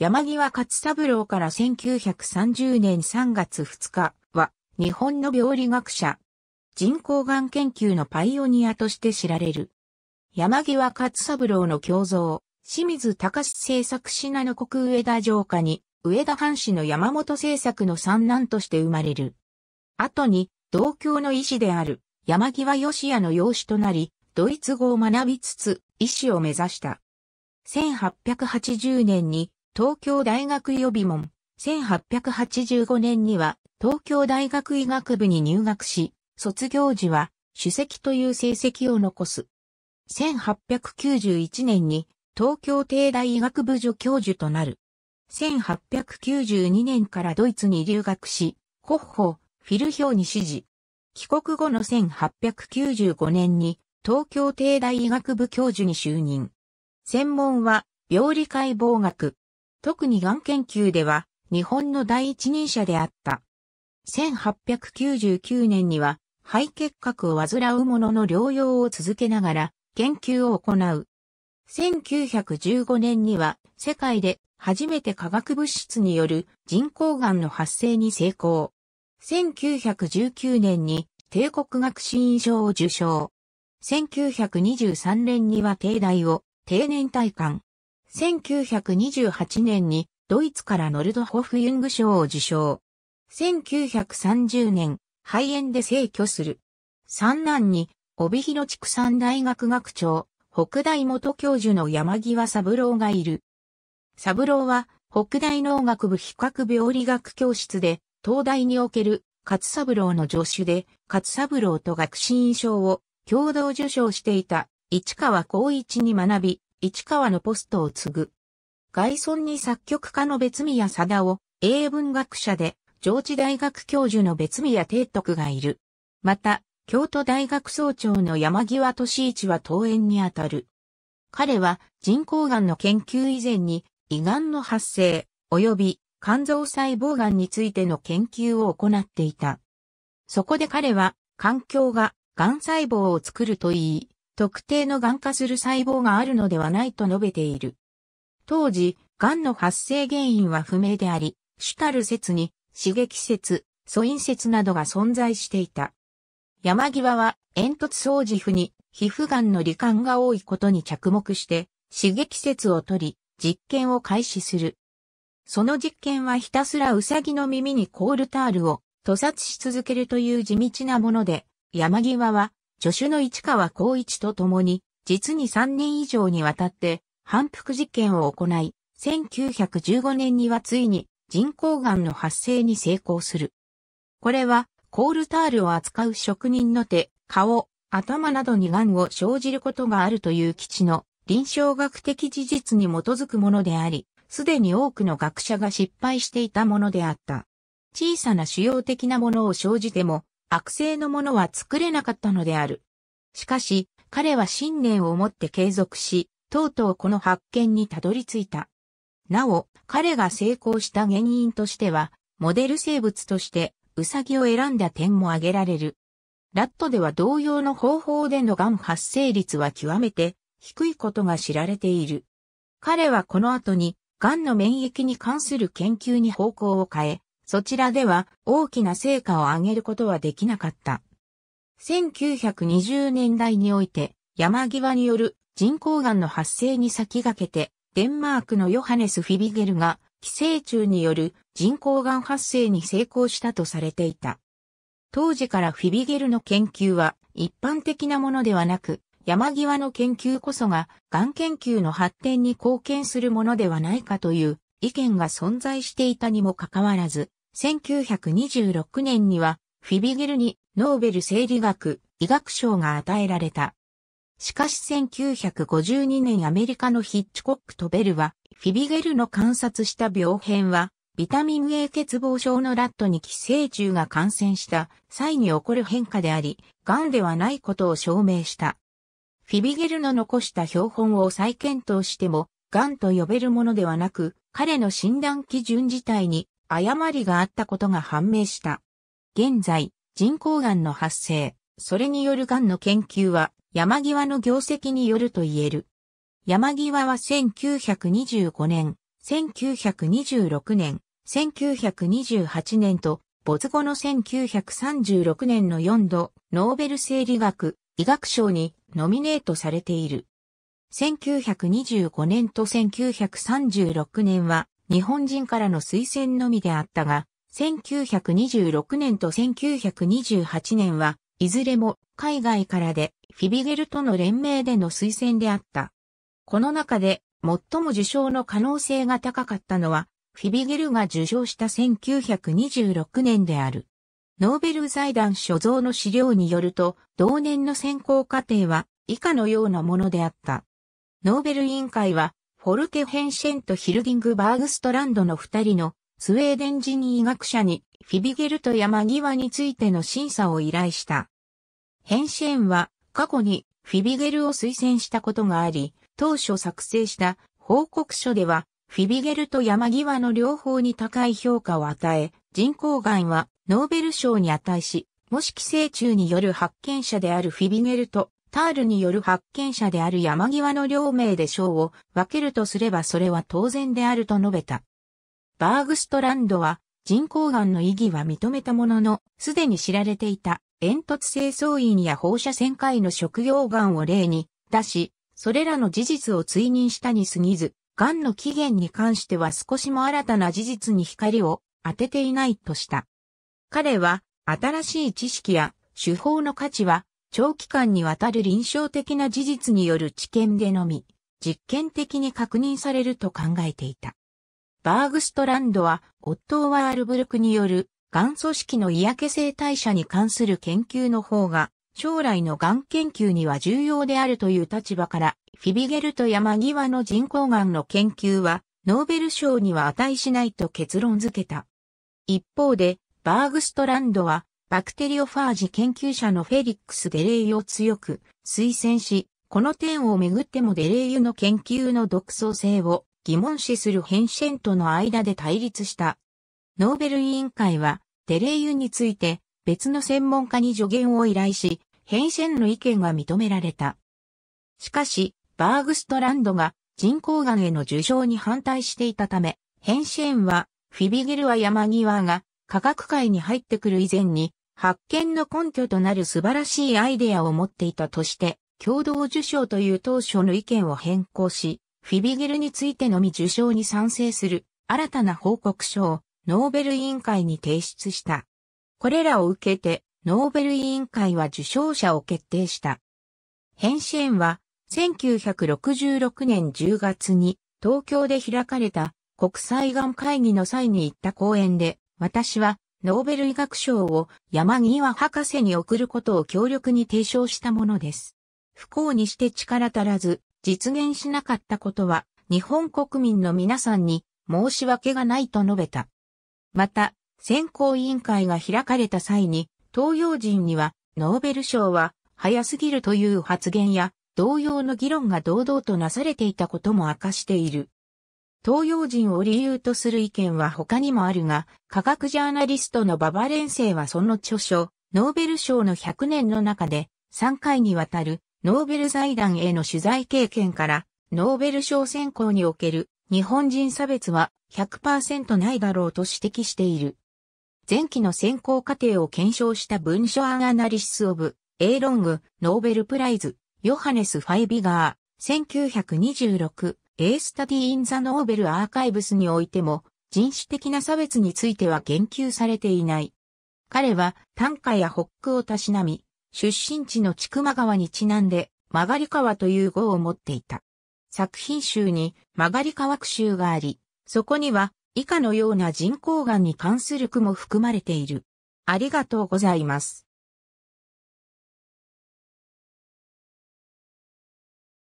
山際勝三郎から1930年3月2日は、日本の病理学者、人工が研究のパイオニアとして知られる。山際勝三郎の胸像、清水隆製作品の国上田城下に、上田藩士の山本製作の三男として生まれる。後に、同郷の医師である、山際義也の養子となり、ドイツ語を学びつつ、医師を目指した。1880年に東京大学予備門。1885年には東京大学医学部に入学し、卒業時は首席という成績を残す。1891年に東京帝大医学部助教授となる。1892年からドイツに留学し、ホッホ、フィルヒョウに指示。帰国後の1895年に東京帝大医学部教授に就任。専門は病理解剖学。特にがん研究では日本の第一人者であった。1899年には肺結核を患う者の療養を続けながら研究を行う。1915年には世界で初めて化学物質による人工がんの発生に成功。1919年に帝国学士院賞を受賞。1923年には帝大を定年退官。1928年にドイツからノルドホフユング賞を受賞。1930年、肺炎で逝去する。三男に、帯広畜産大学学長、北大元教授の山際三郎がいる。三郎は、北大農学部比較病理学教室で、東大における勝三郎の助手で、勝三郎と学士院賞を共同受賞していた市川光一に学び、市川のポストを継ぐ。外村に作曲家の別宮貞夫、英文学者で、上智大学教授の別宮帝徳がいる。また、京都大学総長の山際敏一は登園にあたる。彼は人工癌の研究以前に胃がんの発生及び肝臓細胞癌についての研究を行っていた。そこで彼は環境が癌細胞を作るといい、特定の癌化する細胞があるのではないと述べている。当時、癌の発生原因は不明であり、主たる説に刺激説、素因説などが存在していた。山際は煙突掃除婦に皮膚癌の罹患が多いことに着目して刺激説を取り実験を開始する。その実験はひたすらウサギの耳にコールタールを屠殺し続けるという地道なもので、山際は助手の市川光一と共に、実に3年以上にわたって、反復実験を行い、1915年にはついに人工岩の発生に成功する。これは、コールタールを扱う職人の手、顔、頭などに癌を生じることがあるという基地の臨床学的事実に基づくものであり、すでに多くの学者が失敗していたものであった。小さな主要的なものを生じても、悪性のものは作れなかったのである。しかし、彼は信念を持って継続し、とうとうこの発見にたどり着いた。なお、彼が成功した原因としては、モデル生物としてウサギを選んだ点も挙げられる。ラットでは同様の方法でのン発生率は極めて低いことが知られている。彼はこの後に、ンの免疫に関する研究に方向を変え、そちらでは大きな成果を上げることはできなかった。1920年代において山際による人工癌の発生に先駆けてデンマークのヨハネス・フィビゲルが寄生虫による人工癌発生に成功したとされていた。当時からフィビゲルの研究は一般的なものではなく、山際の研究こそが、岩研究の発展に貢献するものではないかという意見が存在していたにもかかわらず、1926年には、フィビゲルにノーベル生理学、医学賞が与えられた。しかし1952年アメリカのヒッチコックとベルは、フィビゲルの観察した病変は、ビタミン A 欠乏症のラットに寄生虫が感染した際に起こる変化であり、癌ではないことを証明した。フィビゲルの残した標本を再検討しても、癌と呼べるものではなく、彼の診断基準自体に誤りがあったことが判明した。現在、人工癌の発生、それによる癌の研究は山際の業績によると言える。山際は1925年、1926年、1928年と、没後の1936年の4度、ノーベル生理学、医学賞にノミネートされている。1925年と1936年は、日本人からの推薦のみであったが、1926年と1928年は、いずれも海外からでフィビゲルとの連名での推薦であった。この中で最も受賞の可能性が高かったのは、フィビゲルが受賞した1926年である。ノーベル財団所蔵の資料によると、同年の選考過程は以下のようなものであった。ノーベル委員会はフォルケ・ヘンシェンとヒルディング・バーグストランドの二人のスウェーデン人医学者にフィビゲルト山際についての審査を依頼した。ヘンシェンは過去にフィビゲルを推薦したことがあり、当初作成した報告書では、フィビゲルと山際の両方に高い評価を与え、人工外はノーベル賞に値し、もし寄生虫による発見者であるフィビゲルとタールによる発見者である山際の両名で賞を分けるとすればそれは当然であると述べた。バーグストランドは人工岩の意義は認めたものの、すでに知られていた煙突清掃員や放射線科医の職業岩を例に出し、それらの事実を追認したに過ぎず、癌の起源に関しては少しも新たな事実に光を当てていないとした。彼は、新しい知識や手法の価値は長期間にわたる臨床的な事実による知見でのみ、実験的に確認されると考えていた。バーグストランドは、オットー・ワールブルクによる、がん組織の嫌気性代謝に関する研究の方が、将来のがん研究には重要であるという立場から、フィビゲルト山際の人工がんの研究は、ノーベル賞には値しないと結論付けた。一方で、バーグストランドは、バクテリオファージ研究者のフェリックス・デレイユを強く推薦し、この点をめぐってもデレイユの研究の独創性を疑問視するヘンシェンとの間で対立した。ノーベル委員会はデレイユについて別の専門家に助言を依頼し、ヘンシェンの意見が認められた。しかし、バーグストランドが人工岩への受賞に反対していたため、ヘンシェンはフィビゲルは山際が科学界に入ってくる以前に発見の根拠となる素晴らしいアイデアを持っていたとして、共同受賞という当初の意見を変更し、フィビゲルについてのみ受賞に賛成する新たな報告書をノーベル委員会に提出した。これらを受けて、ノーベル委員会は受賞者を決定した。ヘンシェンは、1966年10月に東京で開かれた国際岩会議の際に行った講演で、私はノーベル医学賞を山際博士に贈ることを強力に提唱したものです。不幸にして力足らず、実現しなかったことは、日本国民の皆さんに申し訳がないと述べた。また、選考委員会が開かれた際に、東洋人には、ノーベル賞は早すぎるという発言や、同様の議論が堂々となされていたことも明かしている。東洋人を理由とする意見は他にもあるが、科学ジャーナリストの馬場連生はその著書、ノーベル賞の100年の中で、3回にわたるノーベル財団への取材経験から、ノーベル賞選考における日本人差別は100%ないだろうと指摘している。前期の選考過程を検証した文書アナリシス・オブ・エイロング・ノーベルプライズ、ヨハネス・ファイビガー、1926 A Study in the Nobel Archives においても、人種的な差別については言及されていない。彼は短歌や北区をたしなみ、出身地の千曲川にちなんで、曲がり川という語を持っていた。作品集に曲がり川区集があり、そこには以下のような人口岩に関する句も含まれている。ありがとうございます。